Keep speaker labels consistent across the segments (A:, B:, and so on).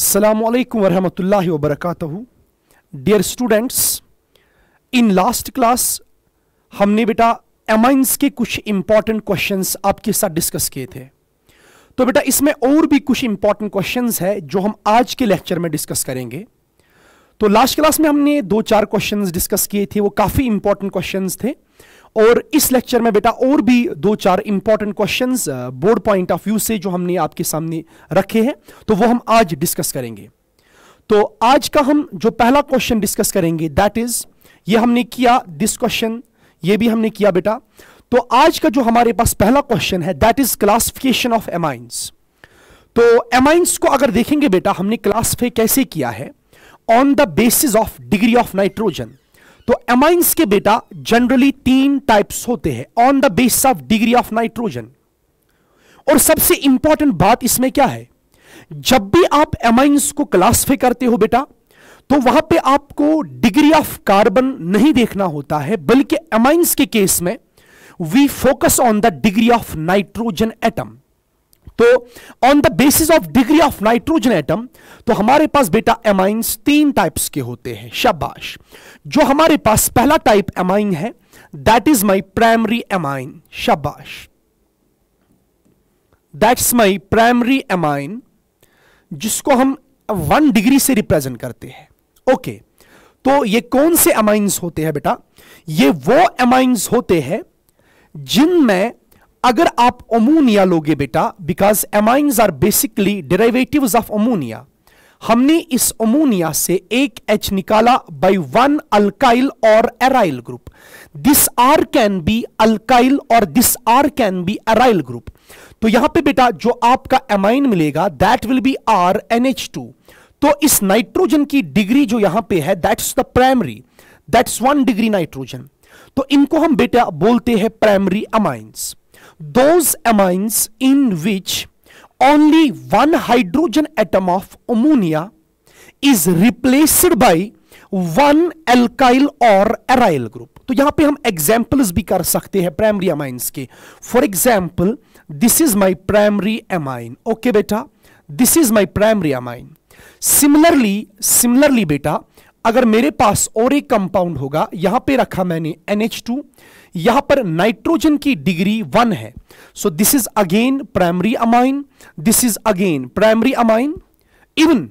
A: Assalamualaikum warahmatullahi wabarakatuh. Dear students, in last class हमने बेटा amines के कुछ इंपॉर्टेंट क्वेश्चंस आपके साथ डिस्कस किए थे तो बेटा इसमें और भी कुछ इंपॉर्टेंट क्वेश्चंस है जो हम आज के लेक्चर में डिस्कस करेंगे तो लास्ट क्लास में हमने दो चार क्वेश्चंस डिस्कस किए थे वो काफी इंपॉर्टेंट क्वेश्चंस थे और इस लेक्चर में बेटा और भी दो चार important question board point of view से जो हमने आपके सामने रखे हैं तो वो हम आज डिस्कस करेंगे तो आज का हम जो पहला क्वेश्चन डिस्कस करेंगे दैट इज ये हमने किया दिस क्वेश्चन ये भी हमने किया बेटा तो आज का जो हमारे पास पहला क्वेश्चन है that is classification of amines तो एमाइंस को अगर देखेंगे बेटा हमने क्लासिफाई कैसे किया है on the basis of degree of nitrogen तो एमाइंस के बेटा जनरली तीन टाइप्स होते हैं on the base of degree of nitrogen और सबसे इंपॉर्टेंट बात इसमें क्या है जब भी आप एमाइंस को क्लासिफाई करते हो बेटा तो वहां पे आपको डिग्री ऑफ कार्बन नहीं देखना होता है बल्कि एमाइंस के केस में we focus on the degree of nitrogen atom तो on the basis of degree of nitrogen atom तो हमारे पास बेटा एमाइंस तीन टाइप्स के होते हैं शाबाश जो हमारे पास पहला टाइप एमाइन है that is my primary amine शाबाश दैट्स माई प्राइमरी एमाइन जिसको हम वन डिग्री से रिप्रेजेंट करते हैं ओके okay. तो ये कौन से अमाइंस होते हैं बेटा ये वो अमाइंस होते हैं जिनमें अगर आप अमोनिया लोगे बेटा because amines are basically derivative of ammonia हमने इस अमोनिया से एक एच निकाला बाय वन अल्काइल और aryl group this R can be alkyl और this R can be aryl group तो यहां पे बेटा जो आपका एमाइन मिलेगा that will be R N H two तो इस नाइट्रोजन की डिग्री जो यहां पे है that's the primary that's one degree nitrogen तो इनको हम बेटा बोलते हैं primary amines those amines in which only one hydrogen atom of ammonia is replaced by one alkyl और एराइल ग्रुप तो यहां पे हम एग्जाम्पल्स भी कर सकते हैं प्राइमरी अमाइंस के for example this is my primary amine okay बेटा this is my primary amine similarly similarly बेटा अगर मेरे पास और एक कंपाउंड होगा यहां पे रखा मैंने NH2 यहां पर नाइट्रोजन की डिग्री वन है so this is again primary amine this is again primary amine even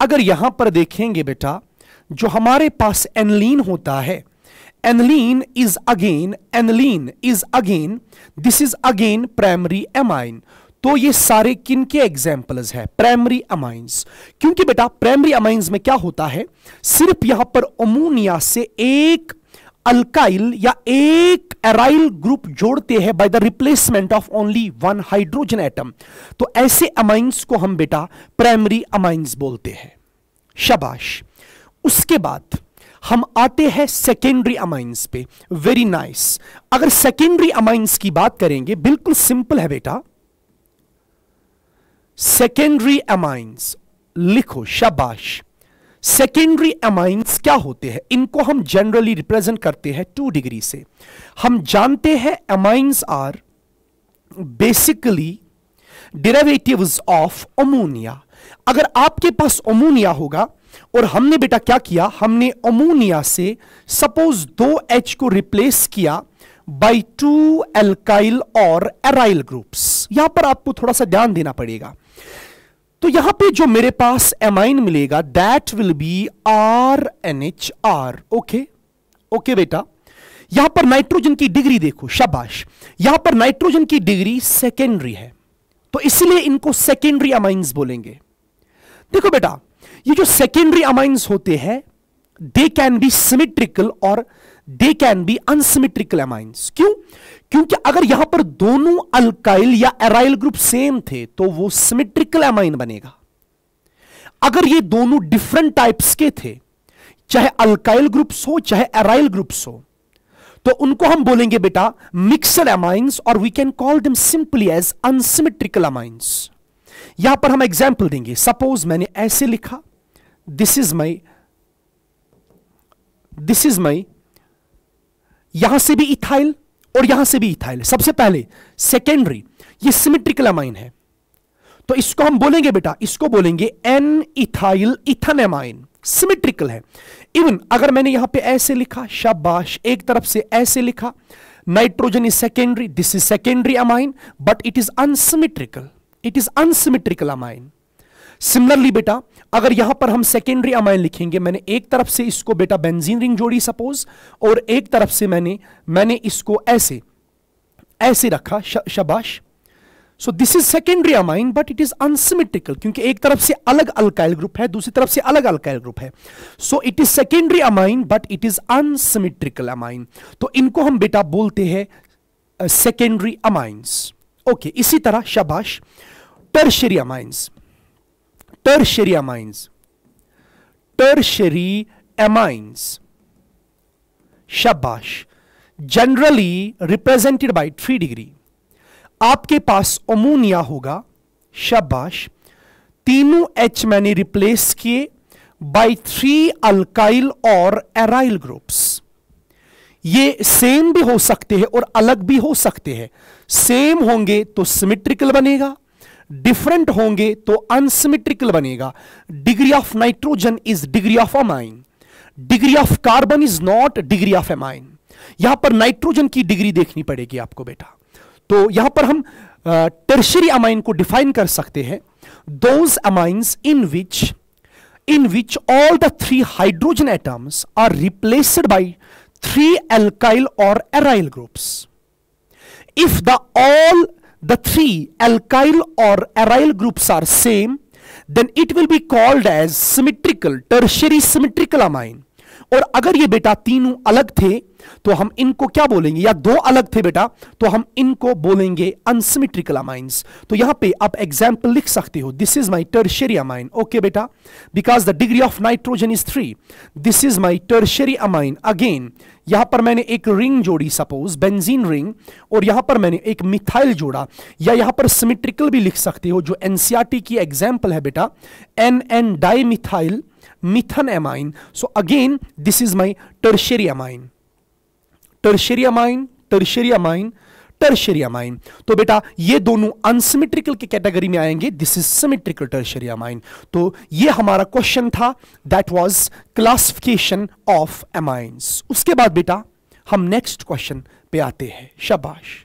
A: अगर यहां पर देखेंगे बेटा जो हमारे पास एनलीन होता है aniline is again aniline is again this is again primary amine तो ये सारे किन के एग्जाम्पल्स है प्राइमरी अमाइंस क्योंकि बेटा प्राइमरी अमाइंस में क्या होता है सिर्फ यहां पर अमोनिया से एक अल्काइल या एक एराइल ग्रुप जोड़ते हैं by the replacement of only one hydrogen atom तो ऐसे अमाइंस को हम बेटा प्राइमरी अमाइंस बोलते हैं शबाश उसके बाद हम आते हैं सेकेंडरी अमाइंस पे वेरी नाइस nice. अगर सेकेंडरी अमाइंस की बात करेंगे बिल्कुल सिंपल है बेटा सेकेंडरी अमाइंस लिखो शाबाश सेकेंडरी अमाइंस क्या होते हैं इनको हम जनरली रिप्रेजेंट करते हैं टू डिग्री से हम जानते हैं amines are basically derivatives of ammonia अगर आपके पास अमोनिया होगा और हमने बेटा क्या किया हमने अमोनिया से सपोज दो एच को रिप्लेस किया बाई टू एल्काइल और एराइल ग्रुप्स यहां पर आपको थोड़ा सा ध्यान देना पड़ेगा तो यहां पे जो मेरे पास एमाइन मिलेगा that will be R N H R okay okay बेटा यहां पर नाइट्रोजन की डिग्री देखो शाबाश यहां पर नाइट्रोजन की डिग्री सेकेंडरी है तो इसलिए इनको सेकेंडरी अमाइंस बोलेंगे देखो बेटा ये जो सेकेंडरी अमाइंस होते हैं दे कैन बी सिमिट्रिकल और they can be unsymmetrical amines क्यों क्योंकि अगर यहां पर दोनों अल्काइल या एराइल ग्रुप सेम थे तो वो सिमेट्रिकल एमाइन बनेगा अगर ये दोनों डिफरेंट टाइप्स के थे चाहे अल्काइल ग्रुप्स हो चाहे एराइल ग्रुप्स हो तो उनको हम बोलेंगे बेटा मिक्सड एमाइंस और we can call them simply as unsymmetrical amines यहां पर हम एग्जाम्पल देंगे सपोज मैंने ऐसे लिखा this is my this is my यहां से भी इथाइल और यहां से भी इथाइल सबसे पहले सेकेंडरी ये सिमेट्रिकल अमाइन है तो इसको हम बोलेंगे बेटा इसको बोलेंगे एन इथाइल इथानेमाइन सिमेट्रिकल है इवन अगर मैंने यहां पे ऐसे लिखा शाबाश एक तरफ से ऐसे लिखा nitrogen is secondary this is secondary amine but it is unsymmetrical it is unsymmetrical amine similarly बेटा अगर यहां पर हम सेकेंडरी अमाइन लिखेंगे मैंने एक तरफ से इसको बेटा बेंजीन रिंग जोड़ी सपोज और एक तरफ से मैंने मैंने इसको ऐसे ऐसे रखा श, शबाश so this is secondary amine but it is unsymmetrical क्योंकि एक तरफ से अलग अल्काइल ग्रुप है दूसरी तरफ से अलग अल्काइल ग्रुप है so it is secondary amine but it is unsymmetrical amine तो इनको हम बेटा बोलते हैं सेकेंडरी अमाइंस ओके इसी तरह शबाश tertiary amines tertiary amines tertiary amines शाबाश generally represented by three degree आपके पास ओमोनिया होगा शाबाश तीनों एच मैंने रिप्लेस किए बाय थ्री अल्काइल और एराइल ग्रुप्स ये सेम भी हो सकते हैं और अलग भी हो सकते हैं सेम होंगे तो सिमेट्रिकल बनेगा डिफरेंट होंगे तो अनसिमेट्रिकल बनेगा degree of nitrogen is degree of amine degree of carbon is not degree of amine यहां पर नाइट्रोजन की डिग्री देखनी पड़ेगी आपको बेटा तो यहां पर हम टर्शरी अमाइन को डिफाइन कर सकते हैं those amines in which in which all the three hydrogen atoms are replaced by three alkyl और aryl groups if the all the three alkyl or aryl groups are same, then it will be called as symmetrical, tertiary symmetrical amine. और अगर ये बेटा तीनों अलग थे तो हम इनको क्या बोलेंगे या दो अलग थे बेटा तो हम इनको बोलेंगे अनसिमिट्रिकल अमाइंस तो यहां पे आप एग्जाम्पल लिख सकते हो this is my tertiary amine okay बेटा because the degree of nitrogen is three this is my tertiary amine again यहां पर मैंने एक रिंग जोड़ी सपोज बेंजीन रिंग और यहां पर मैंने एक मिथाइल जोड़ा या यहां पर सिमिट्रिकल भी लिख सकते हो जो एनसीआरटी e की एग्जाम्पल है बेटा N N dimethyl methanamine so again this is my tertiary amine tertiary amine tertiary amine tertiary तो बेटा ये दोनों अनसिमेट्रिकल के कैटेगरी में आएंगे this is symmetrical tertiary amine तो ये हमारा क्वेश्चन था that was classification of amines उसके बाद बेटा हम नेक्स्ट क्वेश्चन पे आते हैं शबाश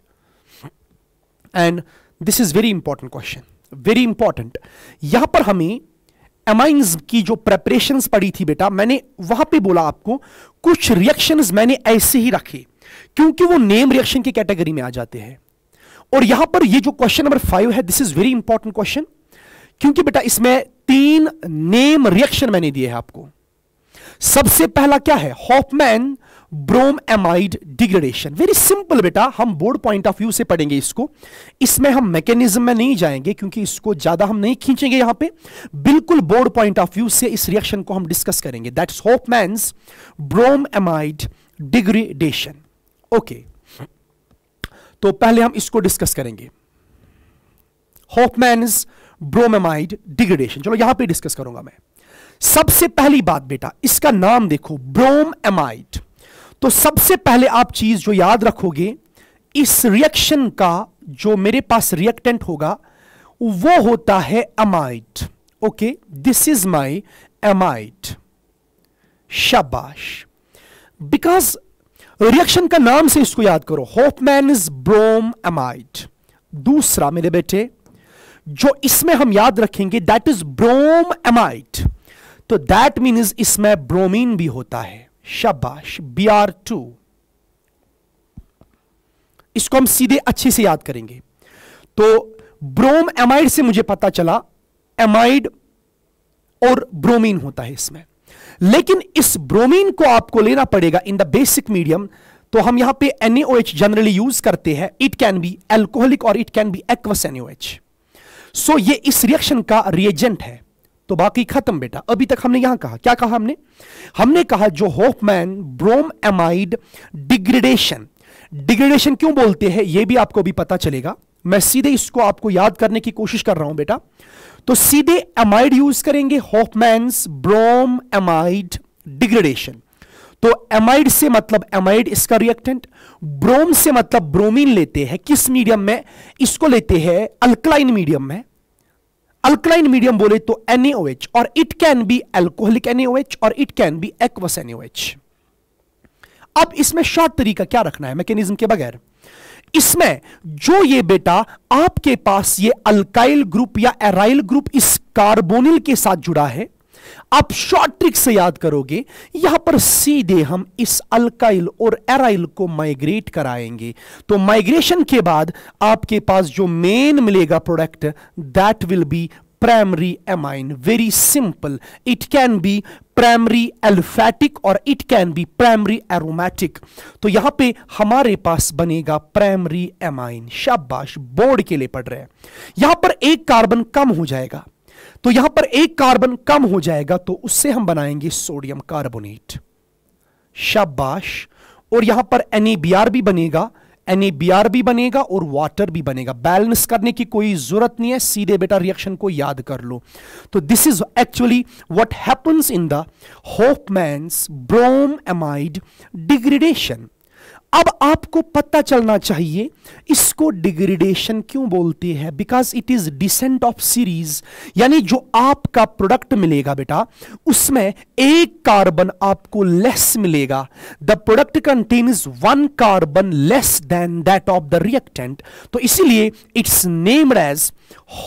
A: and this is very important question very important यहां पर हमें एमाइंस की जो प्रेपरेशंस पड़ी थी बेटा मैंने वहां पे बोला आपको कुछ रिएक्शंस मैंने ऐसे ही रखे क्योंकि वो नेम रिएक्शन की कैटेगरी में आ जाते हैं और यहां पर ये जो क्वेश्चन नंबर फाइव है this is very important question क्योंकि बेटा इसमें तीन नेम रिएक्शन मैंने दिए हैं आपको सबसे पहला क्या है Hofmann bromamide degradation very simple बेटा हम बोर्ड पॉइंट ऑफ व्यू से पढ़ेंगे इसको इसमें हम मैकेनिज्म में नहीं जाएंगे क्योंकि इसको ज्यादा हम नहीं खींचेंगे यहां पे बिल्कुल बोर्ड पॉइंट ऑफ व्यू से इस रिएक्शन को हम डिस्कस करेंगे दैट्स होप मैं ब्रोम एमाइड डिग्रेडेशन ओके तो पहले हम इसको डिस्कस करेंगे होपमैन ब्रोमेमाइड डिग्रेडेशन चलो यहां पे डिस्कस करूंगा मैं सबसे पहली बात बेटा इसका नाम देखो ब्रोम एमाइड तो सबसे पहले आप चीज जो याद रखोगे इस रिएक्शन का जो मेरे पास रिएक्टेंट होगा वो होता है amide okay this is my amide शाबाश बिकॉज रिएक्शन का नाम से इसको याद करो होपमैन ब्रोम एमाइड दूसरा मेरे बेटे जो इसमें हम याद रखेंगे दैट इज ब्रोम एमाइड तो दैट मीन्स इसमें ब्रोमीन भी होता है शबाश बी आर टू इसको हम सीधे अच्छे से याद करेंगे तो ब्रोम एमाइड से मुझे पता चला एमाइड और ब्रोमीन होता है इसमें लेकिन इस ब्रोमीन को आपको लेना पड़ेगा इन द बेसिक मीडियम तो हम यहां पे NaOH जनरली यूज करते हैं इट कैन बी एल्कोहलिक और it can be aqueous NaOH so ये इस रिएक्शन का रिएजेंट है तो बाकी खत्म बेटा अभी तक हमने यहां कहा क्या कहा हमने हमने कहा जो Hofmann bromamide degradation degradation क्यों बोलते हैं यह भी आपको भी पता चलेगा मैं सीधे इसको आपको याद करने की कोशिश कर रहा हूं बेटा तो सीधे एमाइड यूज करेंगे होपमैन्स ब्रोम एमाइड डिग्रेडेशन तो एमाइड से मतलब एमाइड इसका रिएक्टेंट ब्रोम से मतलब ब्रोमीन लेते हैं किस मीडियम में इसको लेते हैं अल्कलाइन मीडियम में अल्कलाइन मीडियम बोले तो एनएओएच और it can be alcoholic NaOH और it can be aqueous NaOH अब इसमें शॉर्ट तरीका क्या रखना है मैकेनिज्म के बगैर इसमें जो ये बेटा आपके पास ये अल्काइल ग्रुप या एराइल ग्रुप इस कार्बोनिल के साथ जुड़ा है आप शॉर्ट ट्रिक से याद करोगे यहां पर सीधे हम इस अल्काइल और एराइल को माइग्रेट कराएंगे तो माइग्रेशन के बाद आपके पास जो मेन मिलेगा product that will be primary amine very simple it can be primary aliphatic और it can be primary aromatic तो यहां पे हमारे पास बनेगा प्राइमरी एमाइन शाबाश बोर्ड के लिए पढ़ रहे हैं यहां पर एक कार्बन कम हो जाएगा तो यहां पर एक कार्बन कम हो जाएगा तो उससे हम बनाएंगे सोडियम कार्बोनेट शाबाश और यहां पर एनएबीआर भी बनेगा एन भी बनेगा और वाटर भी बनेगा बैलेंस करने की कोई जरूरत नहीं है सीधे बेटा रिएक्शन को याद कर लो तो this is actually what happens in the Hofmann bromamide degradation अब आपको पता चलना चाहिए इसको डिग्रेडेशन क्यों बोलते हैं because it is descent of series यानी जो आपका प्रोडक्ट मिलेगा बेटा उसमें एक कार्बन आपको लेस मिलेगा the product contains one carbon less than that of the reactant तो इसीलिए it's named as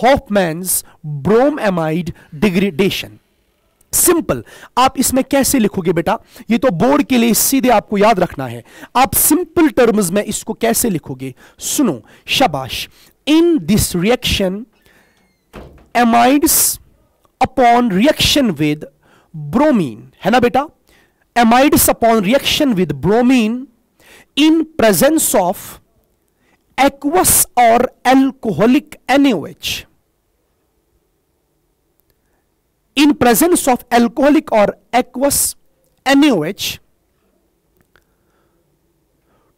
A: Hofmann's bromamide degradation simple आप इसमें कैसे लिखोगे बेटा ये तो बोर्ड के लिए सीधे आपको याद रखना है आप सिंपल टर्म्स में इसको कैसे लिखोगे सुनो शबाश in this reaction amides upon reaction with bromine है ना बेटा amides upon reaction with bromine in presence of aqueous और alcoholic NH in presence of alcoholic और aqueous NaOH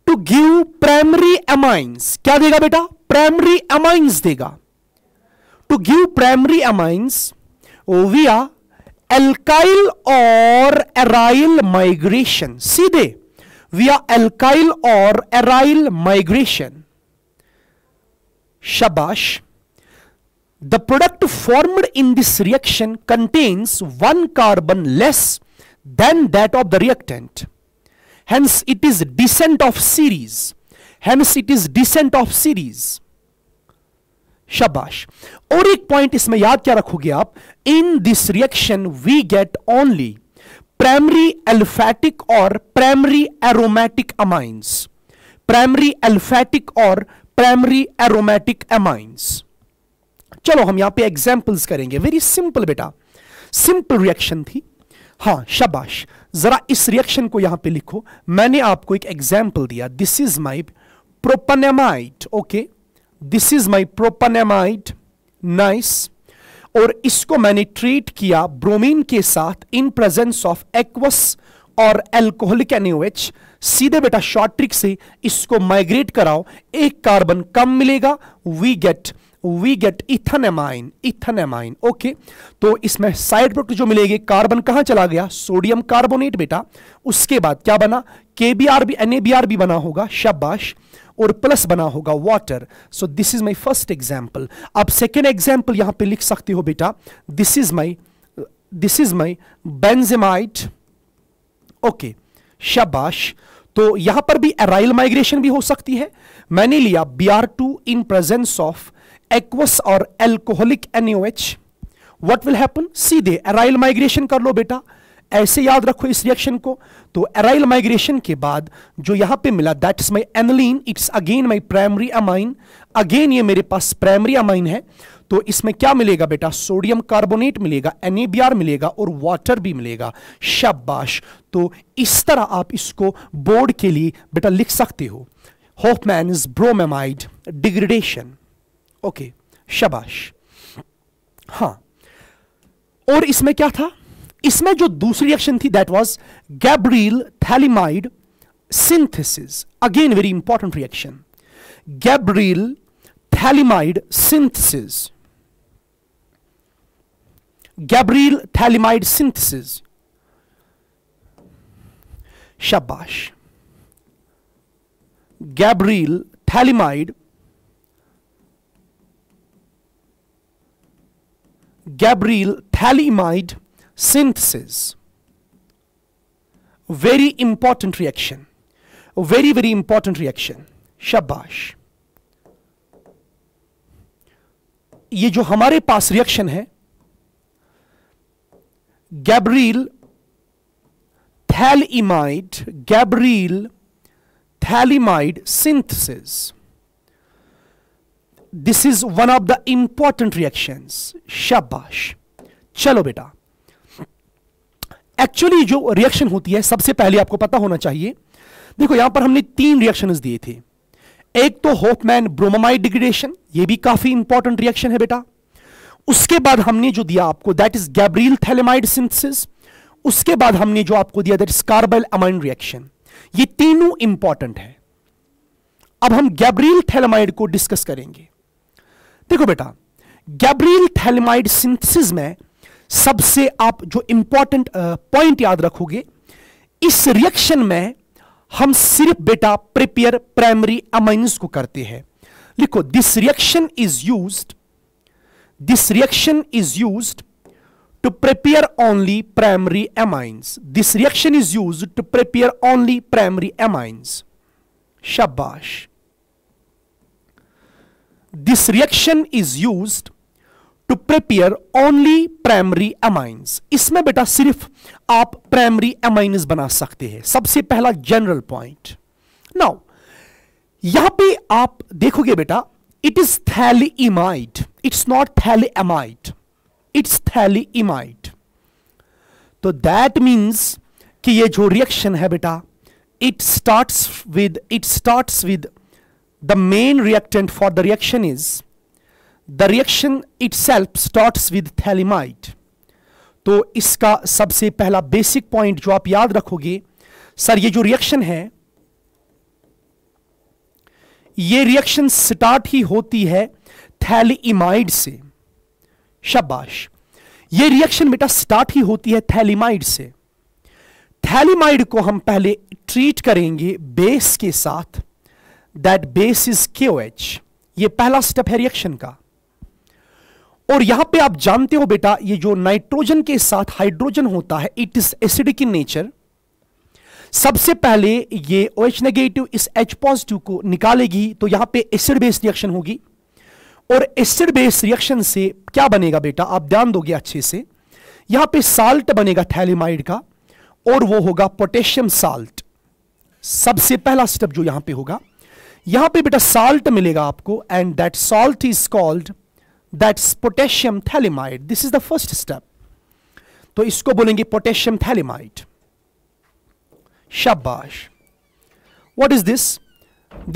A: to give primary amines क्या देगा बेटा प्राइमरी एमाइंस देगा to give primary amines via alkyl और एराइल माइग्रेशन सीधे via alkyl और aryl migration शबाश the product formed in this reaction contains one carbon less than that of the reactant. Hence it is descent of series. Hence it is descent of series. शाबाश और एक point इसमें याद क्या रखोगे आप in this reaction we get only primary aliphatic और primary aromatic amines primary aliphatic और प्राइमरी एरोमेटिक अमाइंस चलो हम यहां पे एग्जाम्पल्स करेंगे वेरी सिंपल बेटा सिंपल रिएक्शन थी हाँ शबाश जरा इस रिएक्शन को यहां पे लिखो मैंने आपको एक एग्जाम्पल दिया this is my propanamide okay this is my propanamide nice और इसको मैंने ट्रीट किया ब्रोमीन के साथ इन प्रेजेंस ऑफ एक्वस और एल्कोहलिक एनओएच सीधे बेटा शॉर्ट ट्रिक से इसको माइग्रेट कराओ एक कार्बन कम मिलेगा we get we get ethanamine ethanamine okay तो इसमें साइड प्रोडक्ट जो मिलेगी कार्बन कहां चला गया सोडियम कार्बोनेट बेटा उसके बाद क्या बना K B R B N A B R B बना होगा शाबाश और प्लस बना होगा water so this is my first example आप सेकेंड एग्जाम्पल यहां पे लिख सकते हो बेटा this is my this is my benzamide okay शाबाश तो यहां पर भी एराइल माइग्रेशन भी हो सकती है मैंने लिया B R two in presence of aqueous और alcoholic NaOH what will happen सीधे एराइल माइग्रेशन कर लो बेटा ऐसे याद रखो इस रिएक्शन को तो एराइल माइग्रेशन के बाद जो यहां पे मिला that is my aniline it's again my primary amine again ये मेरे पास प्राइमरी अमाइन है तो इसमें क्या मिलेगा बेटा सोडियम कार्बोनेट मिलेगा एन मिलेगा और वाटर भी मिलेगा शब्बाश तो इस तरह आप इसको बोर्ड के लिए बेटा लिख सकते हो Hofmann is bromamide degradation okay शबाश हाँ और इसमें क्या था इसमें जो दूसरी रिएक्शन थी that was Gabriel phthalimide synthesis again very important reaction Gabriel phthalimide synthesis Gabriel phthalimide synthesis शाबाश Gabriel phthalimide Gabriel thalamide synthesis. Very important reaction. Very, very important reaction. Shabash. ये जो हमारे पास रिएक्शन है Gabriel phthalimide Gabriel phthalimide synthesis this is one of the important reaction शाबाश चलो बेटा actually जो रिएक्शन होती है सबसे पहले आपको पता होना चाहिए देखो यहां पर हमने तीन रिएक्शन दिए थे एक तो होपमैन ब्रोमामाइड डिग्रेडेशन ये भी काफी इंपॉर्टेंट रिएक्शन है बेटा उसके बाद हमने जो दिया आपको that is Gabriel phthalimide synthesis उसके बाद हमने जो आपको दिया that is carbylamine reaction ये तीनों इंपॉर्टेंट है अब हम गैब्रियल थैलेमाइड को डिस्कस करेंगे देखो बेटा गैब्रियल थैलेमाइड सिंथेसिस में सबसे आप जो इंपॉर्टेंट पॉइंट याद रखोगे इस रिएक्शन में हम सिर्फ बेटा प्रिपेयर प्राइमरी अमाइनस को करते हैं लिखो this reaction is use this reaction is use to prepare only primary amines this reaction is used to prepare only primary amines शाबाश this reaction is used to prepare only primary amines. इसमें बेटा सिर्फ आप primary amines बना सकते हैं सबसे पहला general point. Now, यहां पे आप देखोगे बेटा it is thaliamide. It's not thaliamide. It's thaliamide. तो that means कि ये जो reaction है बेटा it starts with it starts with the main reactant for the reaction is the reaction itself starts with thalimide तो इसका सबसे पहला बेसिक पॉइंट जो आप याद रखोगे सर ये जो रिएक्शन है ये रिएक्शन स्टार्ट ही होती है थैलीमाइड से शबाश ये रिएक्शन बेटा स्टार्ट ही होती है थैलीमाइड से थैलीमाइड को हम पहले ट्रीट करेंगे बेस के साथ दैट बेस इज के ये पहला स्टेप है रिएक्शन का और यहां पे आप जानते हो बेटा ये जो नाइट्रोजन के साथ हाइड्रोजन होता है it is acidic in nature सबसे पहले ये ओ एच नेगेटिव इस एच पॉजिटिव को निकालेगी तो यहां पे एसिड बेस रिएक्शन होगी और एसिड बेस रिएक्शन से क्या बनेगा बेटा आप ध्यान दोगे अच्छे से यहां पे साल्ट बनेगा थैलीमाइड का और वो होगा पोटेशियम साल्ट सबसे पहला स्टेप जो यहां पे होगा यहां पे बेटा साल्ट मिलेगा आपको and that salt is called that potassium phthalimide this is the first step तो इसको बोलेंगे पोटेशियम थैलीमाइड शाबाश what is this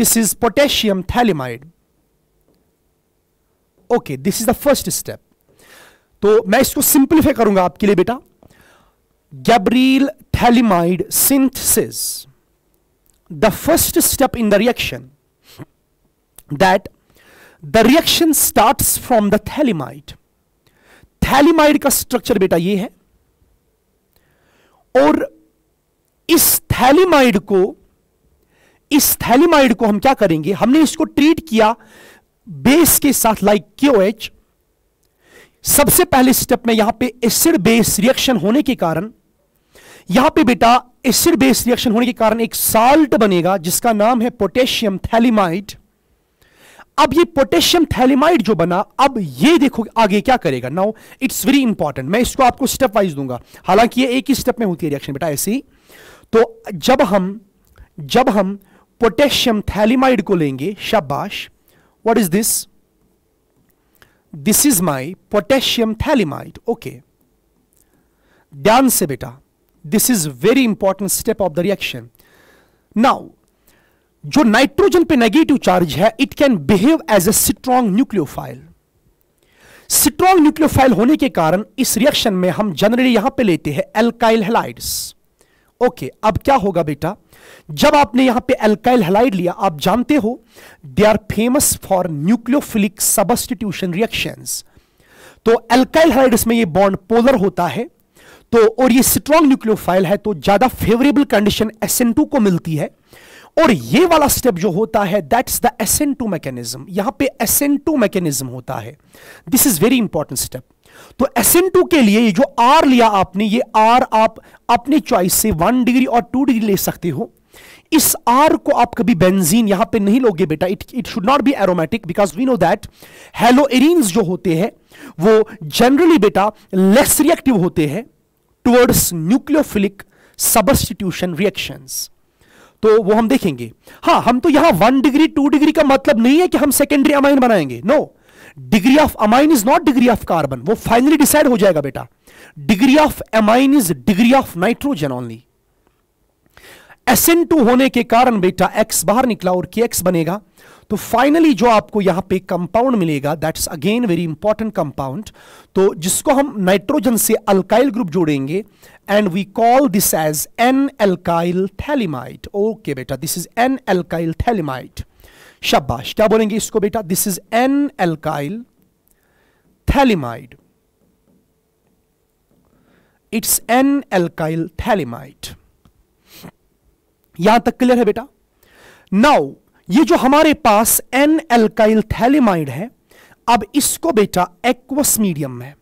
A: this is potassium phthalimide okay this is the first step तो मैं इसको सिंप्लीफाई करूंगा आपके लिए बेटा Gabriel phthalimide synthesis the first step in the reaction that the reaction starts from the phthalimide phthalimide का structure बेटा ये है और इस थैलीमाइड को इस थैलीमाइड को हम क्या करेंगे हमने इसको ट्रीट किया बेस के साथ लाइक क्यूएच सबसे पहले स्टेप में यहां पे एसिड बेस रिएक्शन होने के कारण यहां पे बेटा एसिड बेस रिएक्शन होने के कारण एक साल्ट बनेगा जिसका नाम है पोटेशियम थैलीमाइड अब ये पोटेशियम थैलीमाइड जो बना अब ये देखो आगे क्या करेगा नाउ इट्स वेरी इंपॉर्टेंट मैं इसको आपको स्टेप वाइज दूंगा हालांकि ये एक ही स्टेप में होती है रिएक्शन बेटा ऐसी तो जब हम जब हम पोटेशियम थैलीमाइड को लेंगे शाबाश what is this this is my potassium phthalimide okay ध्यान से बेटा this is very important step of the reaction now जो नाइट्रोजन पे नेगेटिव चार्ज है it can behave as a strong nucleophile strong nucleophile होने के कारण इस रिएक्शन में हम जनरली यहां पे लेते हैं एल्काइल हेलाइड्स ओके अब क्या होगा बेटा जब आपने यहां पे एल्काइल हेलाइड लिया आप जानते हो they are famous for nucleophilic substitution reaction तो एल्काइल हेलाइड्स में ये बॉन्ड पोलर होता है तो और ये स्ट्रॉन्ग न्यूक्लियोफाइल है तो ज्यादा फेवरेबल कंडीशन एसेंटू को मिलती है और ये वाला स्टेप जो होता है that's the SN two mechanism यहां पे एसेंट टू मैकेनिज्म होता है this is very important step तो एसेंट टू के लिए ये जो आर लिया आपने ये आर आप अपने चॉइस से वन डिग्री और टू डिग्री ले सकते हो इस आर को आप कभी बेंजीन यहां पे नहीं लोगे बेटा it it should not be aromatic because we know that haloarene जो होते हैं वो जनरली बेटा लेस रिएक्टिव होते हैं टुवर्ड्स न्यूक्लियोफिलिक सबस्टिट्यूशन रिएक्शंस तो वो हम देखेंगे हाँ हम तो यहां वन डिग्री टू डिग्री का मतलब नहीं है कि हम सेकेंडरी अमाइन बनाएंगे no degree of amine is not degree of carbon वो फाइनली डिसाइड हो जाएगा बेटा degree of amine is degree of nitrogen only SN two होने के कारण बेटा एक्स बाहर निकला और के एक्स बनेगा तो फाइनली जो आपको यहां पे कंपाउंड मिलेगा that's again very important compound तो जिसको हम नाइट्रोजन से अल्काइल ग्रुप जोड़ेंगे and we call this as N-alkyl thalamide. Okay बेटा this is N-alkyl thalamide. शाबाश क्या बोलेंगे इसको बेटा this is N alkyl phthalimide it's N alkyl phthalimide यहां तक क्लियर है बेटा नाउ ये जो हमारे पास एन एल्काइल थैलिमाइड है अब इसको बेटा एक्वस मीडियम में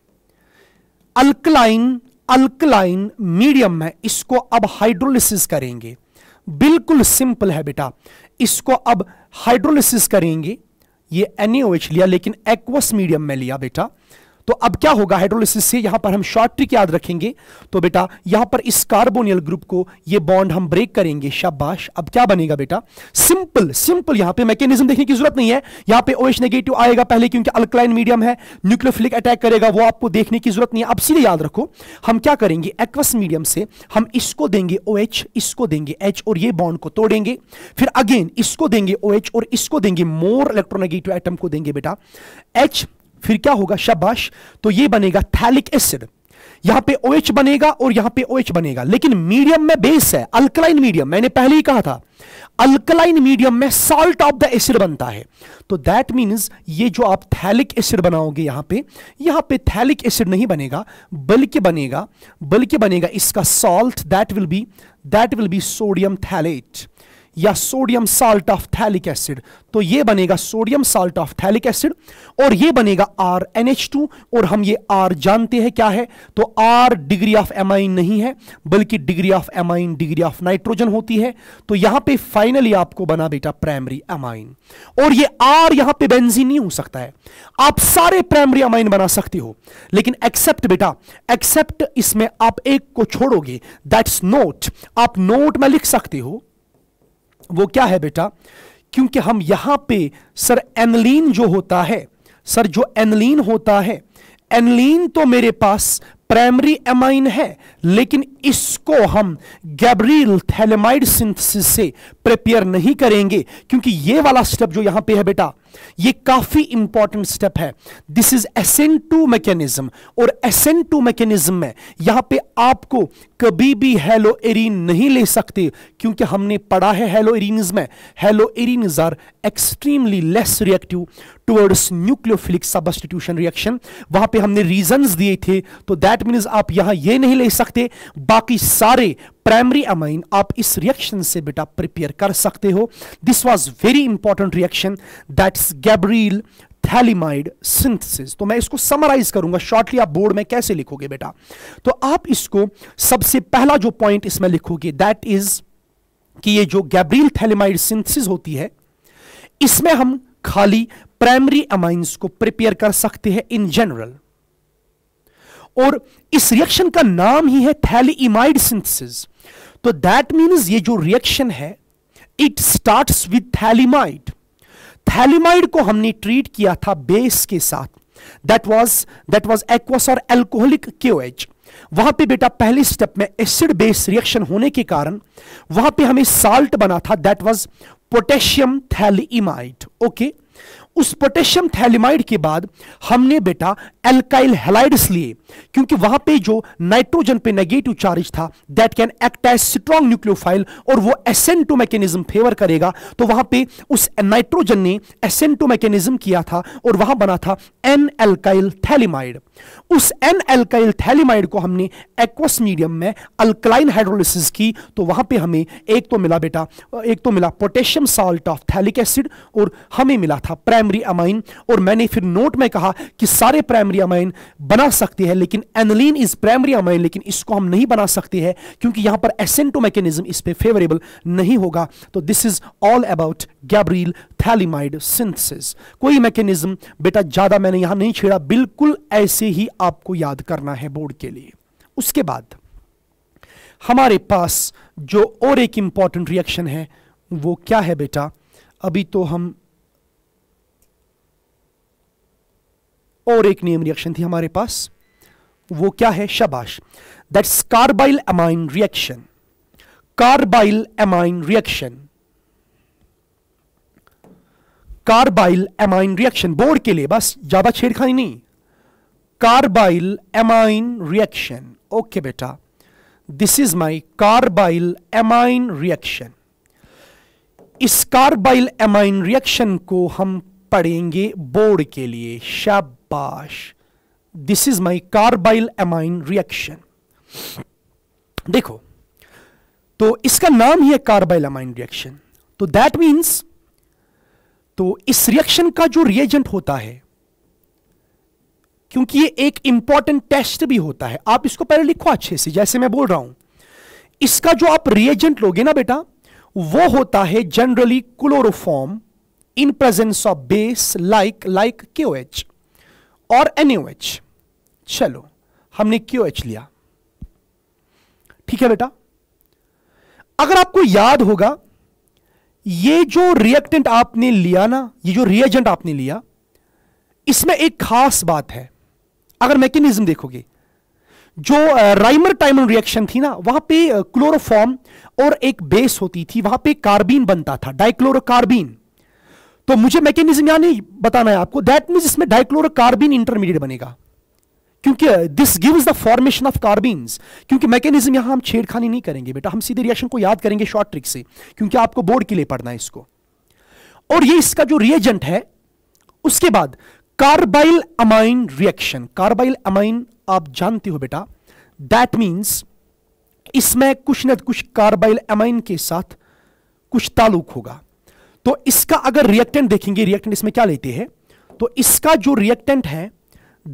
A: अल्कलाइन अल्कलाइन मीडियम में इसको अब हाइड्रोलिसिस करेंगे बिल्कुल सिंपल है बेटा इसको अब हाइड्रोलिसिस करेंगे ये एनएओएच लिया लेकिन एक्वस मीडियम में लिया बेटा तो अब क्या होगा हाइड्रोलिसिस से यहां पर हम शॉर्ट ट्रिक याद रखेंगे तो बेटा यहां पर इस कार्बोनियल ग्रुप को ये बॉन्ड हम ब्रेक करेंगे शाबाश अब क्या बनेगा बेटा सिंपल सिंपल यहां पे मैकेनिज्म देखने की जरूरत नहीं है यहां पे ओएच OH नेगेटिव आएगा पहले क्योंकि अल्कलाइन मीडियम है न्यूक्लियोफिलिक अटैक करेगा वो आपको देखने की जरूरत नहीं है अब सीधे याद रखो हम क्या करेंगे एक्वस मीडियम से हम इसको देंगे OH इसको देंगे एच और ये बॉन्ड को तोड़ेंगे फिर अगेन इसको देंगे OH और इसको देंगे मोर इलेक्ट्रोनेगेटिव एटम को देंगे बेटा एच फिर क्या होगा शबाश तो ये बनेगा थैलिक एसिड यहां पे OH बनेगा और यहां पे OH बनेगा लेकिन मीडियम में बेस है अल्कलाइन मीडियम मैंने पहले ही कहा था अल्कलाइन मीडियम में सॉल्ट ऑफ द एसिड बनता है तो दैट मींस ये जो आप थैलिक एसिड बनाओगे यहां पे यहां पे थैलिक एसिड नहीं बनेगा बल्कि बनेगा बल्कि बनेगा इसका salt that will be that will be sodium phthalate या sodium salt of phthalic acid तो ये बनेगा sodium salt of phthalic acid और ये बनेगा आर एन एच टू और हम ये आर जानते हैं क्या है तो आर डिग्री ऑफ एमाइन नहीं है बल्कि degree of amine degree of nitrogen होती है तो यहां पे फाइनली आपको बना बेटा प्राइमरी एमाइन और ये आर यहां पे बेंजीन नहीं हो सकता है आप सारे प्राइमरी एमाइन बना सकते हो लेकिन एक्सेप्ट बेटा एक्सेप्ट इसमें आप एक को छोड़ोगे दैट्स नोट आप नोट में लिख सकते हो वो क्या है बेटा क्योंकि हम यहां पे सर एनलिन जो होता है सर जो एनलिन होता है एनलीन तो मेरे पास प्राइमरी एमाइन है लेकिन इसको हम गैब्रियल थैलेमाइड सिंथेसिस से प्रिपेयर नहीं करेंगे क्योंकि ये वाला स्टेप जो यहां पे है बेटा ये काफी इंपॉर्टेंट स्टेप है this is S N two mechanism और एसेंट टू मैकेनिज्म में यहां पे आपको कभी भी हेलो एरिन नहीं ले सकते क्योंकि हमने पढ़ा है हेलो एरीन्स में haloarenes are extremely less reactive towards nucleophilic substitution reaction वहां पे हमने रीजंस दिए थे तो दैट मीन्स आप यहां ये नहीं ले सकते बाकी सारे प्राइमरी अमाइन आप इस रिएक्शन से बेटा प्रिपेयर कर सकते हो this was very important reaction that's Gabriel phthalimide synthesis तो मैं इसको समराइज करूंगा शॉर्टली आप बोर्ड में कैसे लिखोगे बेटा तो आप इसको सबसे पहला जो पॉइंट इसमें लिखोगे दैट इज कि ये जो गैब्रील थैलीमाइड सिंथसिस होती है इसमें हम खाली प्राइमरी अमाइंस को प्रिपेयर कर सकते हैं इन जनरल और इस रिएक्शन का नाम ही है थैलीमाइड सिंथसिस तो दैट मीन्स ये जो रिएक्शन है it starts with phthalimide phthalimide को हमने ट्रीट किया था बेस के साथ that was that was aqueous और एल्कोहलिक क्यूएच वहां पे बेटा पहले स्टेप में एसिड बेस रिएक्शन होने के कारण वहां पे हमें साल्ट बना था that was potassium phthalimide okay उस पोटेशियम थैलीमाइड के बाद हमने बेटा एल्काइल हेलाइड्स लिए क्योंकि वहां पे जो नाइट्रोजन पे नेगेटिव चार्ज था that can act as strong nucleophile और वो एसेंटो मैकेनिज्म फेवर करेगा तो वहां पे उस नाइट्रोजन ने एसेंटो मैकेनिज्म किया था और वहां बना था एन एल्काइल थैलीमाइड उस एन एल्काइल थैलीमाइड को हमने एक्वस मीडियम में अल्कलाइन हाइड्रोलिसिस की तो वहां पे हमें एक तो मिला बेटा एक तो मिला potassium salt of phthalic acid और हमें मिला था प्राइम प्राइमरी अमाइन और मैंने फिर नोट में कहा कि सारे प्राइमरी अमाइन बना सकते हैं लेकिन एनलिन इज प्राइमरी अमाइन लेकिन इसको हम नहीं बना सकते हैं क्योंकि यहां पर एसेंटो मैकेनिज्म इस पर फेवरेबल नहीं होगा तो this is all about Gabriel phthalimide synthesis कोई मैकेनिज्म बेटा ज्यादा मैंने यहां नहीं छेड़ा बिल्कुल ऐसे ही आपको याद करना है बोर्ड के लिए उसके बाद हमारे पास जो और एक इंपॉर्टेंट रिएक्शन है वो क्या है बेटा अभी तो हम और एक नेम रिएक्शन थी हमारे पास वो क्या है शबाश that's carbylamine reaction carbylamine reaction carbylamine reaction board के लिए बस ज्यादा छेड़खानी नहीं कार्बाइल एमाइन रिएक्शन ओके बेटा this is my carbylamine reaction इस कार्बाइल एमाइन रिएक्शन को हम पढ़ेंगे बोर्ड के लिए शाबाश this is my carbylamine reaction देखो तो इसका नाम ही है कार्बाइल एमाइन रिएक्शन तो दैट मीन्स तो इस रिएक्शन का जो रिएजेंट होता है क्योंकि ये एक इंपॉर्टेंट टेस्ट भी होता है आप इसको पहले लिखो अच्छे से जैसे मैं बोल रहा हूं इसका जो आप रिएजेंट लोगे ना बेटा वो होता है generally chloroform presence of base like like KOH और एच चलो हमने क्यू एच लिया ठीक है बेटा अगर आपको याद होगा ये जो रिएक्टेंट आपने लिया ना ये जो रिएजेंट आपने लिया इसमें एक खास बात है अगर मैकेनिज्म देखोगे जो राइमर टाइमन रिएक्शन थी ना वहां पे क्लोरोफॉर्म और एक बेस होती थी वहां पे कार्बीन बनता था डाइक्लोरोकार्बीन तो मुझे मैकेनिज्म यहां नहीं बताना है आपको दैट मीन इसमें डाइक्लोरोकार्बिन इंटरमीडिएट बनेगा क्योंकि this gives the formation of carbene क्योंकि मैकेनिज्म यहां हम छेड़खानी नहीं करेंगे बेटा हम सीधे रिएक्शन को याद करेंगे शॉर्ट ट्रिक से क्योंकि आपको बोर्ड के लिए पढ़ना है इसको और ये इसका जो रिएजेंट है उसके बाद carbylamine reaction carbylamine आप जानते हो बेटा दैट मीन्स इसमें कुछ न कुछ कार्बाइल अमाइन के साथ कुछ ताल्लुक होगा तो इसका अगर रिएक्टेंट देखेंगे रिएक्टेंट इसमें क्या लेते हैं तो इसका जो रिएक्टेंट है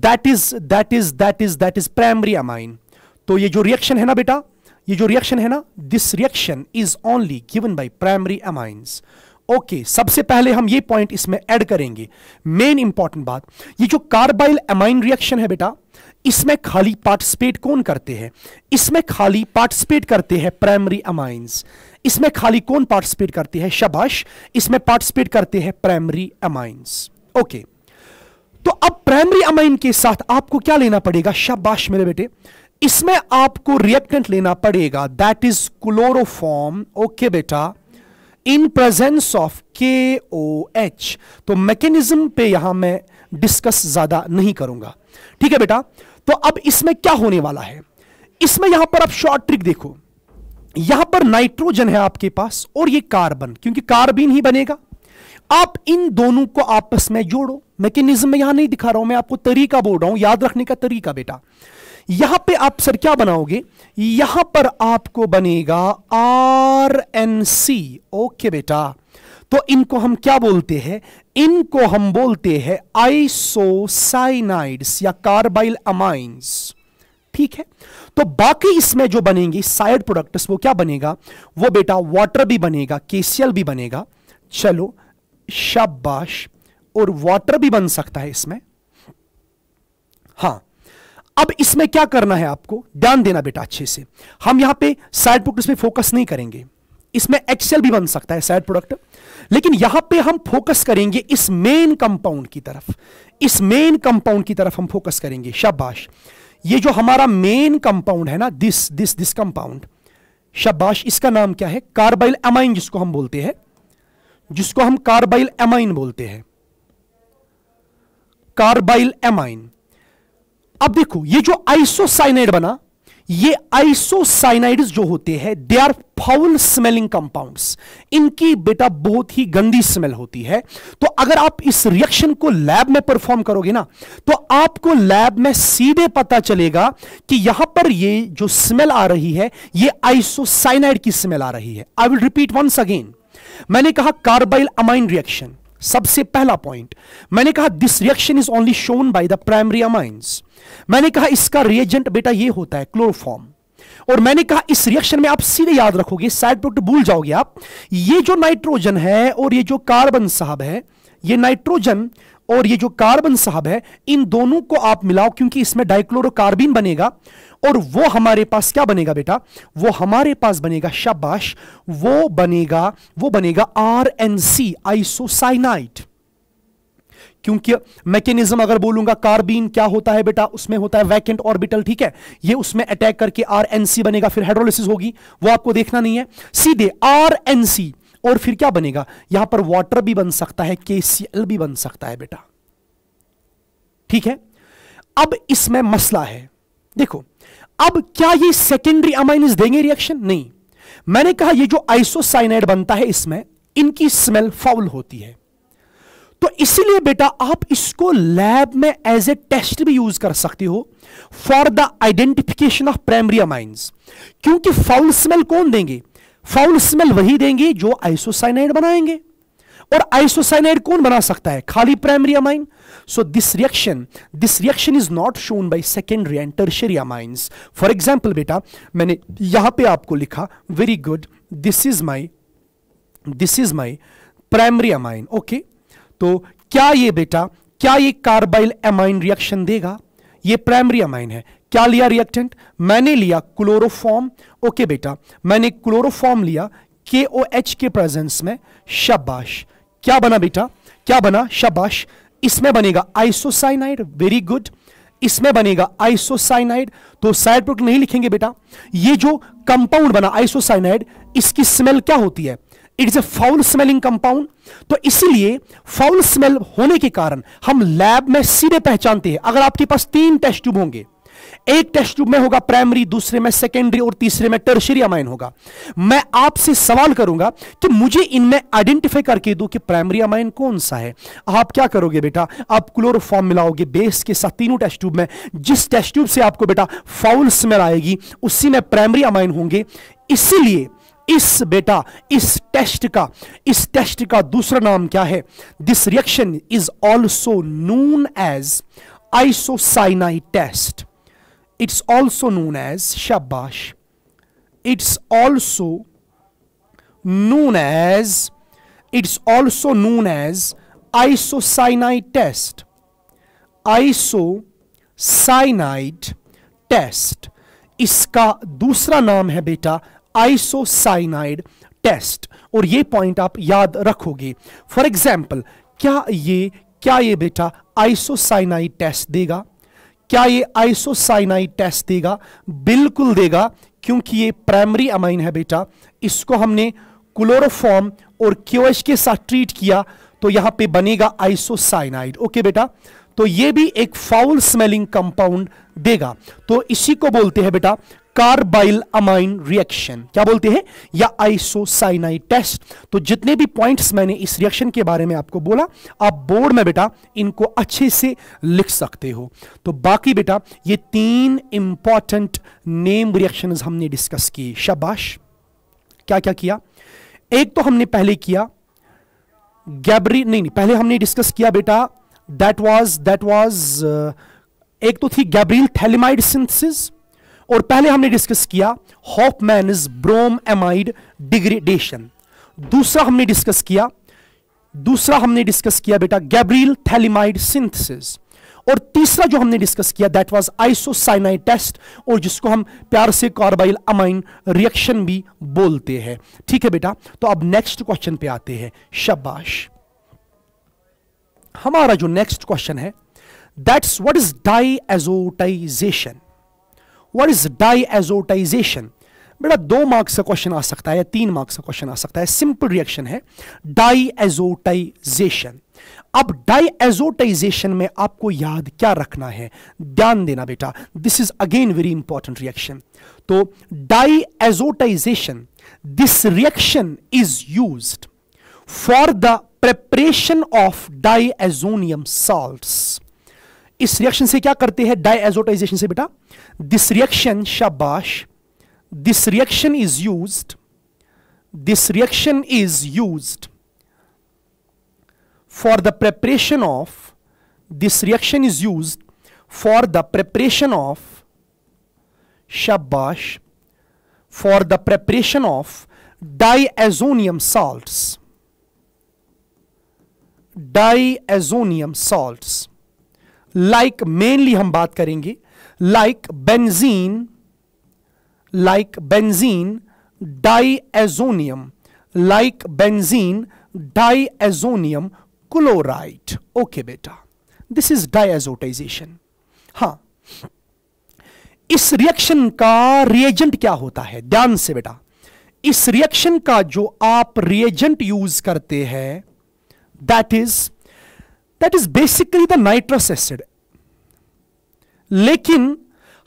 A: that is that is that is that is primary amine तो ये जो रिएक्शन है ना बेटा ये जो रिएक्शन है ना this reaction is only given by primary amines okay सबसे पहले हम ये पॉइंट इसमें ऐड करेंगे मेन इंपॉर्टेंट बात ये जो कार्बाइल अमाइन रिएक्शन है बेटा इसमें खाली पार्टिसिपेट कौन करते हैं इसमें खाली पार्टिसिपेट करते हैं प्राइमरी अमाइंस इसमें खाली कौन पार्टिसिपेट करते हैं शबाश इसमें पार्टिसिपेट करते हैं प्राइमरी अमाइंस ओके तो अब प्राइमरी अमाइन के साथ आपको क्या लेना पड़ेगा शबाश मेरे बेटे इसमें आपको रिएक्टेंट लेना पड़ेगा दैट इज क्लोरोफॉर्म ओके बेटा इन प्रेजेंस ऑफ के ओ एच तो मैकेनिज्म पे यहां मैं डिस्कस ज्यादा नहीं करूंगा ठीक है बेटा तो अब इसमें क्या होने वाला है इसमें यहां पर आप शॉर्ट ट्रिक देखो यहां पर नाइट्रोजन है आपके पास और ये कार्बन क्योंकि कार्बिन ही बनेगा आप इन दोनों को आपस में जोड़ो मैकेनिज्म में यहां नहीं दिखा रहा हूं मैं आपको तरीका बोल रहा हूं याद रखने का तरीका बेटा यहां पे आप सर क्या बनाओगे यहां पर आपको बनेगा आर एन सी ओके बेटा तो इनको हम क्या बोलते हैं इनको हम बोलते हैं आइसोसाइनाइड्स या कार्बाइल अमाइंस ठीक है तो बाकी इसमें जो बनेंगे साइड प्रोडक्ट्स वो क्या बनेगा वो बेटा वाटर भी बनेगा केसीएल भी बनेगा चलो शाबाश और वाटर भी बन सकता है इसमें हां अब इसमें क्या करना है आपको ध्यान देना बेटा अच्छे से हम यहां पे साइड प्रोडक्ट्स पे फोकस नहीं करेंगे इसमें एक्सेल भी बन सकता है साइड प्रोडक्ट लेकिन यहां पे हम फोकस करेंगे इस मेन कंपाउंड की तरफ इस मेन कंपाउंड की तरफ हम फोकस करेंगे शाबाश ये जो हमारा मेन कंपाउंड है ना दिस दिस दिस कंपाउंड शाबाश इसका नाम क्या है कार्बाइल एमाइन जिसको हम बोलते हैं जिसको हम कार्बाइल एमाइन बोलते हैं कार्बाइल एमाइन अब देखो ये जो आइसोसाइनाइड बना ये आइसोसाइनाइड्स जो होते हैं they are foul smelling compounds इनकी बेटा बहुत ही गंदी स्मेल होती है तो अगर आप इस रिएक्शन को लैब में परफॉर्म करोगे ना तो आपको लैब में सीधे पता चलेगा कि यहां पर ये जो स्मेल आ रही है ये आइसोसाइनाइड की स्मेल आ रही है I will repeat once again मैंने कहा कार्बाइल अमाइन रिएक्शन सबसे पहला पॉइंट मैंने कहा this reaction is only shown by the primary amines मैंने कहा इसका रिएजेंट बेटा ये होता है क्लोरोफॉर्म और मैंने कहा इस रिएक्शन में आप सीधे याद रखोगे साइड प्रोडक्ट भूल जाओगे आप ये जो नाइट्रोजन है और ये जो कार्बन साहब है ये नाइट्रोजन और ये जो कार्बन साहब है इन दोनों को आप मिलाओ क्योंकि इसमें डाइक्लोरोकार्बिन बनेगा और वो हमारे पास क्या बनेगा बेटा वो हमारे पास बनेगा शाबाश वो बनेगा वो बनेगा आर एन सी आइसोसाइनाइट क्योंकि मैकेनिज्म अगर बोलूंगा कार्बीन क्या होता है बेटा उसमें होता है वैकेंट ऑर्बिटल ठीक है ये उसमें अटैक करके आर एन सी बनेगा फिर हाइड्रोलिसिस होगी वो आपको देखना नहीं है सीधे आर एन सी और फिर क्या बनेगा यहां पर वाटर भी बन सकता है के सी एल भी बन सकता है बेटा ठीक है अब इसमें मसला है देखो अब क्या ये सेकेंडरी अमाइनिस देंगे रिएक्शन नहीं मैंने कहा ये जो आइसोसाइनाइड बनता है इसमें इनकी स्मेल फाउल होती है तो इसीलिए बेटा आप इसको लैब में एज ए टेस्ट भी यूज कर सकते हो for the identification of primary amines क्योंकि फाउल स्मेल कौन देंगे फाउल स्मेल वही देंगे जो आइसोसाइनाइड बनाएंगे और आइसोसाइनाइड कौन बना सकता है खाली primary amine So this reaction, this reaction is not shown by secondary and tertiary amines. For example, beta maine yahan pe aapko likha very good. This is my, this is my primary amine. Okay. to kya ye beta kya ye carbyl amine reaction dega ye primary amine hai क्या लिया reactant मैंने लिया chloroform okay बेटा मैंने chloroform लिया के O H के presence में शबाश क्या बना बेटा क्या बना शबाश इसमें बनेगा आइसोसाइनाइड वेरी गुड इसमें बनेगा आइसोसाइनाइड तो साइड प्रोडक्ट नहीं लिखेंगे बेटा ये जो कंपाउंड बना आइसोसाइनाइड इसकी स्मेल क्या होती है it is a foul smelling compound तो इसीलिए फाउल स्मेल होने के कारण हम लैब में सीधे पहचानते हैं अगर आपके पास तीन टेस्ट ट्यूब होंगे एक टेस्ट ट्यूब में होगा प्राइमरी दूसरे में सेकेंडरी और तीसरे में टर्शरी अमाइन होगा मैं आपसे सवाल करूंगा कि मुझे इनमें आइडेंटिफाई करके दो कि प्राइमरी अमाइन कौन सा है आप क्या करोगे बेटा आप क्लोरोफॉर्म मिलाओगे बेस के साथ तीनों टेस्ट ट्यूब में जिस टेस्ट ट्यूब से आपको बेटा फाउल स्मेल आएगी उसी में प्राइमरी अमाइन होंगे इसीलिए इस बेटा इस टेस्ट का इस टेस्ट का दूसरा नाम क्या है this reaction is also known as isocyanide test it's also known as shabash it's also known as it's also known as isocyanide test isocyanide test इसका दूसरा नाम है बेटा आइसोसाइनाइड टेस्ट और ये पॉइंट आप याद रखोगे फॉर एग्जाम्पल क्या ये क्या ये बेटा आइसोसाइनाइड टेस्ट देगा क्या ये आइसोसाइनाइड टेस्ट देगा बिल्कुल देगा क्योंकि ये प्राइमरी अमाइन है बेटा इसको हमने क्लोरोफॉर्म और क्योश के साथ ट्रीट किया तो यहां पे बनेगा आइसोसाइनाइड ओके बेटा तो ये भी एक फाउल स्मेलिंग कंपाउंड देगा तो इसी को बोलते हैं बेटा कार्बाइल अमाइन रिएक्शन क्या बोलते हैं या आइसोसाइनाइड टेस्ट तो जितने भी पॉइंट्स मैंने इस रिएक्शन के बारे में आपको बोला आप बोर्ड में बेटा इनको अच्छे से लिख सकते हो तो बाकी बेटा ये तीन इंपॉर्टेंट नेम रिएक्शन हमने डिस्कस की शबाश क्या क्या किया एक तो हमने पहले किया गैबरी नहीं नहीं पहले हमने डिस्कस किया बेटा दैट वॉज दैट वॉज एक तो थी गैब्रियल थैलीमाइड सिंथेसिस और पहले हमने डिस्कस किया Hoffmann is bromamide degradation दूसरा हमने डिस्कस किया दूसरा हमने डिस्कस किया बेटा गैब्रियल थैलीमाइड सिंथेसिस और तीसरा जो हमने डिस्कस किया दैट वाज आइसोसाइनाइड टेस्ट और जिसको हम प्यार से कार्बाइल अमाइन रिएक्शन भी बोलते हैं ठीक है बेटा तो अब नेक्स्ट क्वेश्चन पे आते हैं शबाश हमारा जो नेक्स्ट क्वेश्चन है that's what is diazotization what is azotization बेटा दो मार्क्स का क्वेश्चन आ सकता है या तीन मार्क्स का क्वेश्चन आ सकता है सिंपल रिएक्शन है डाई एजोटाइजेशन अब डाई एजोटाइजेशन में आपको याद क्या रखना है ध्यान देना बेटा this is again very important reaction तो diazotization this reaction is use for the preparation of diazonium salts इस रिएक्शन से क्या करते हैं डाई एजोटाइजेशन से बेटा दिस रिएक्शन शाबाश this reaction is use this reaction is use for the preparation of this reaction is use for the preparation of शाबाश for the preparation of diazonium salt diazonium salt like mainly हम बात करेंगे like benzene like benzene diazonium like benzene diazonium chloride okay बेटा this is diazotization हा इस reaction का reagent क्या होता है ध्यान से बेटा इस रिएक्शन का जो आप रिएजेंट यूज करते हैं that is that is basically the nitrous acid लेकिन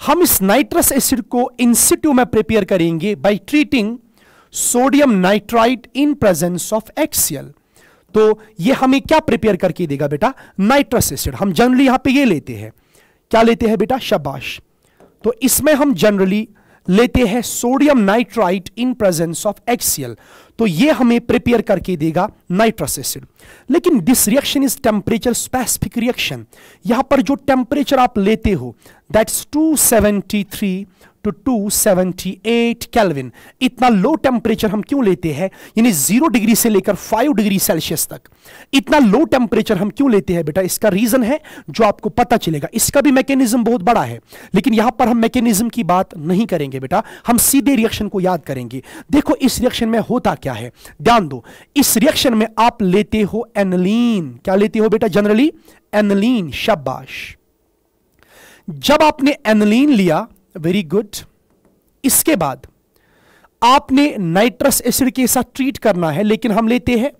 A: हम इस नाइट्रस एसिड को इंस्टीट्यू में प्रिपेयर करेंगे by treating sodium nitrite in presence of HCl तो ये हमें क्या प्रिपेयर करके देगा बेटा नाइट्रस एसिड हम जनरली यहां पे ये लेते हैं क्या लेते हैं बेटा शबाश तो इसमें हम जनरली लेते हैं sodium nitrite in presence of HCl तो ये हमें प्रिपेयर करके देगा नाइट्रस एसिड लेकिन this reaction is temperature specific reaction यहां पर जो टेम्परेचर आप लेते हो that's 273 to two seventy eight kelvin इतना लो टेम्परेचर हम क्यों लेते हैं यानी जीरो डिग्री से लेकर फाइव डिग्री सेल्सियस तक इतना लो टेम्परेचर हम क्यों लेते हैं बेटा इसका रीजन है जो आपको पता चलेगा इसका भी मैकेनिज्म बहुत बड़ा है लेकिन यहां पर हम मैकेनिज्म की बात नहीं करेंगे बेटा हम सीधे रिएक्शन को याद करेंगे देखो इस रिएक्शन में होता क्या है ध्यान दो इस रिएक्शन में आप लेते हो एनलीन क्या लेते हो बेटा जनरली एनलीन शब्बाश जब आपने एनलीन लिया वेरी गुड इसके बाद आपने नाइट्रस एसिड के साथ ट्रीट करना है लेकिन हम लेते हैं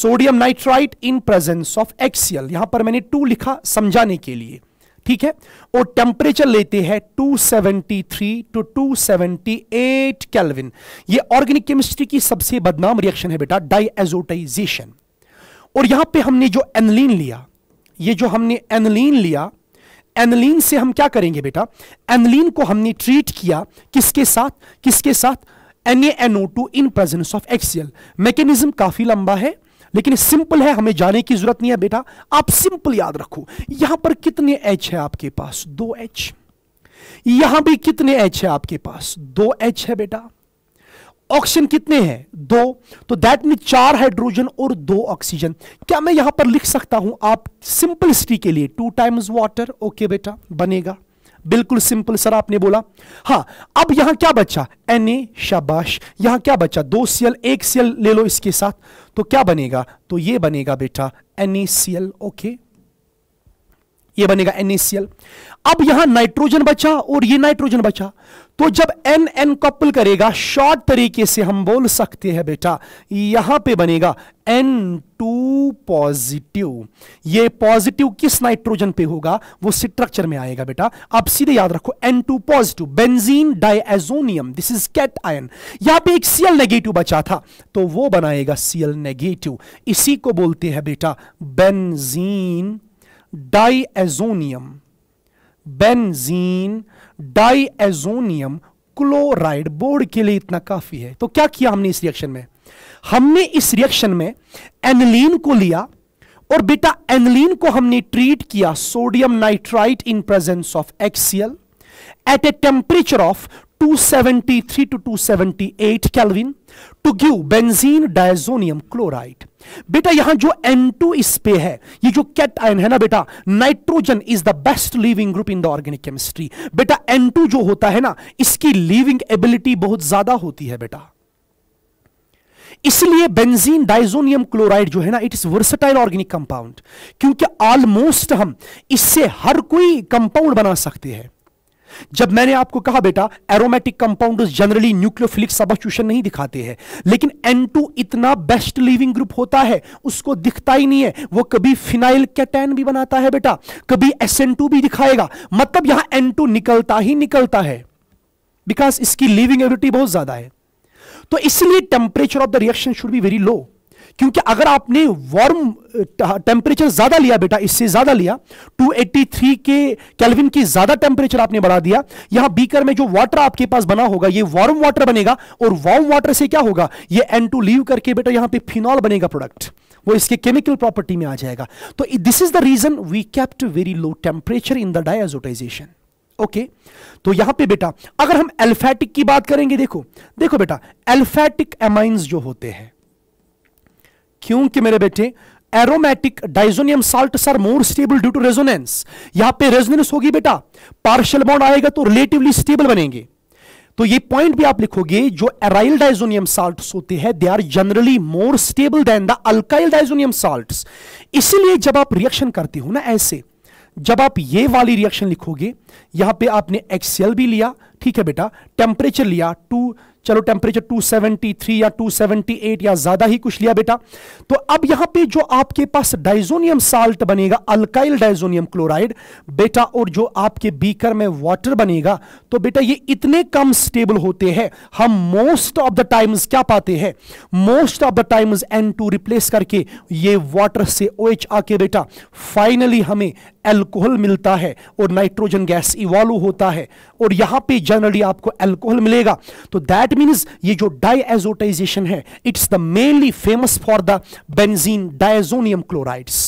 A: sodium nitrite in presence of HCl यहां पर मैंने टू लिखा समझाने के लिए ठीक है और टेम्परेचर लेते हैं 273 टू 278 केल्विन ये ऑर्गेनिक केमिस्ट्री की सबसे बदनाम रिएक्शन है बेटा डाइएजोटाइजेशन और यहां पे हमने जो एनलिन लिया ये जो हमने एनलिन लिया एनलिन से हम क्या करेंगे बेटा एनलिन को हमने ट्रीट किया किसके साथ किसके साथ NaNO2 in presence of HCl mechanism काफी लंबा है लेकिन सिंपल है हमें जाने की जरूरत नहीं है बेटा आप सिंपल याद रखो यहां पर कितने एच है आपके पास दो एच यहां भी कितने एच है आपके पास दो एच है बेटा ऑक्सीजन कितने हैं दो तो दैट मीन चार हाइड्रोजन और दो ऑक्सीजन क्या मैं यहां पर लिख सकता हूं आप सिंपलिसिटी के लिए टू टाइम्स वाटर ओके बेटा बनेगा बिल्कुल सिंपल सर आपने बोला हाँ अब यहां क्या बचा एन ए शाबाश यहां क्या बचा दो सीएल एक सीएल ले लो इसके साथ तो क्या बनेगा तो ये बनेगा बेटा एन ए सीएल ओके ये बनेगा एन ए सीएल अब यहां नाइट्रोजन बचा और ये नाइट्रोजन बचा तो जब एन एन कपल करेगा शॉर्ट तरीके से हम बोल सकते हैं बेटा यहां पे बनेगा एन टू पॉजिटिव ये पॉजिटिव किस नाइट्रोजन पे होगा वो स्ट्रक्चर में आएगा बेटा आप सीधे याद रखो N two positive benzene diazonium this is cation यहां पे एक सीएल नेगेटिव बचा था तो वो बनाएगा सीएल नेगेटिव इसी को बोलते हैं बेटा benzene diazonium benzene diazonium chloride board के लिए इतना काफी है तो क्या किया हमने इस रिएक्शन में हमने इस रिएक्शन में एनिलीन को लिया और बेटा एनिलीन को हमने ट्रीट किया sodium nitrite in presence of HCl at a temperature of 273 to 278 kelvin to give benzene diazonium chloride बेटा यहां जो N2 इस पे है ये जो कैट आयन है ना बेटा nitrogen is the best leaving group in the organic chemistry बेटा N2 जो होता है ना इसकी लिविंग एबिलिटी बहुत ज्यादा होती है बेटा इसलिए बेंजीन डाइजोनियम क्लोराइड जो है ना it is versatile organic compound क्योंकि ऑलमोस्ट हम इससे हर कोई कंपाउंड बना सकते हैं जब मैंने आपको कहा बेटा aromatic compound generally nucleophilic substitution नहीं दिखाते हैं लेकिन एन इतना बेस्ट लिविंग ग्रुप होता है उसको दिखता ही नहीं है वो कभी फिनाइल कैटेन भी बनाता है बेटा कभी एस भी दिखाएगा मतलब यहां एन निकलता ही निकलता है बिकॉज इसकी लिविंग एबिलिटी बहुत ज्यादा है तो इसलिए temperature of the reaction should be very low क्योंकि अगर आपने वार्म टेम्परेचर ज्यादा लिया बेटा इससे ज्यादा लिया 283 के कैलविन की ज्यादा टेम्परेचर आपने बढ़ा दिया यहां बीकर में जो वाटर आपके पास बना होगा ये वार्म वाटर बनेगा और वार्म वाटर से क्या होगा ये एन टू लीव करके बेटा यहां पे फिनॉल बनेगा प्रोडक्ट वो इसके केमिकल प्रॉपर्टी में आ जाएगा तो this is the reason we kept very low temperature in the diazotization okay तो यहां पे बेटा अगर हम एल्फेटिक की बात करेंगे देखो देखो बेटा एल्फेटिक एमाइंस जो होते हैं क्योंकि मेरे बेटे aromatic diazonium salt are more stable due to resonance यहां पे रेजोनेंस होगी बेटा पार्शियल बॉन्ड आएगा तो रिलेटिवली स्टेबल बनेंगे तो ये पॉइंट भी आप लिखोगे जो एराइल डाइजोनियम साल्ट होते हैं they are generally more stable than the alkyl diazonium salt इसीलिए जब आप रिएक्शन करते हो ना ऐसे जब आप ये वाली रिएक्शन लिखोगे यहां पे आपने एक्सएल भी लिया ठीक है बेटा टेम्परेचर लिया टू चलो टेम्परेचर 273 या 278 या ज्यादा ही कुछ लिया बेटा तो अब यहां पे जो आपके पास डाइजोनियम साल्ट बनेगा अल्काइल डाइजोनियम क्लोराइड बेटा और जो आपके बीकर में वाटर बनेगा तो बेटा ये इतने कम स्टेबल होते हैं हम मोस्ट ऑफ द टाइम्स क्या पाते हैं most of the times N two replace करके ये वाटर से ओ OH आके बेटा फाइनली हमें एल्कोहल मिलता है और नाइट्रोजन गैस इवॉल्व होता है और यहां पर जनरली आपको एल्कोहल मिलेगा तो दैट दैट मीन्स ये जो डाइएजोटाइजेशन है it's the mainly famous for the benzene diazonium chlorides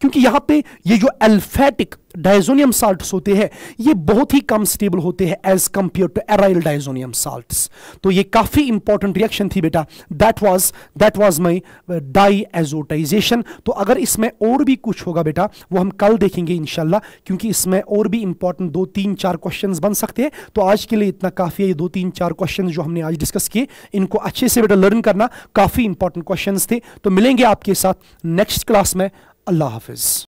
A: क्योंकि यहां पे ये जो एल्फेटिक डायजोनियम साल्ट होते हैं ये बहुत ही कम स्टेबल होते हैं as compare to aryl diazonium salt तो ये काफी इंपॉर्टेंट रिएक्शन थी बेटा that was that was my diazotization तो अगर इसमें और भी कुछ होगा बेटा वो हम कल देखेंगे इनशाला क्योंकि इसमें और भी इंपॉर्टेंट दो तीन चार क्वेश्चन बन सकते हैं तो आज के लिए इतना काफी है ये दो तीन चार क्वेश्चन जो हमने आज डिस्कस किए इनको अच्छे से बेटा लर्न करना काफी इंपॉर्टेंट क्वेश्चन थे तो मिलेंगे आपके साथ नेक्स्ट क्लास में अल्लाह हाफिज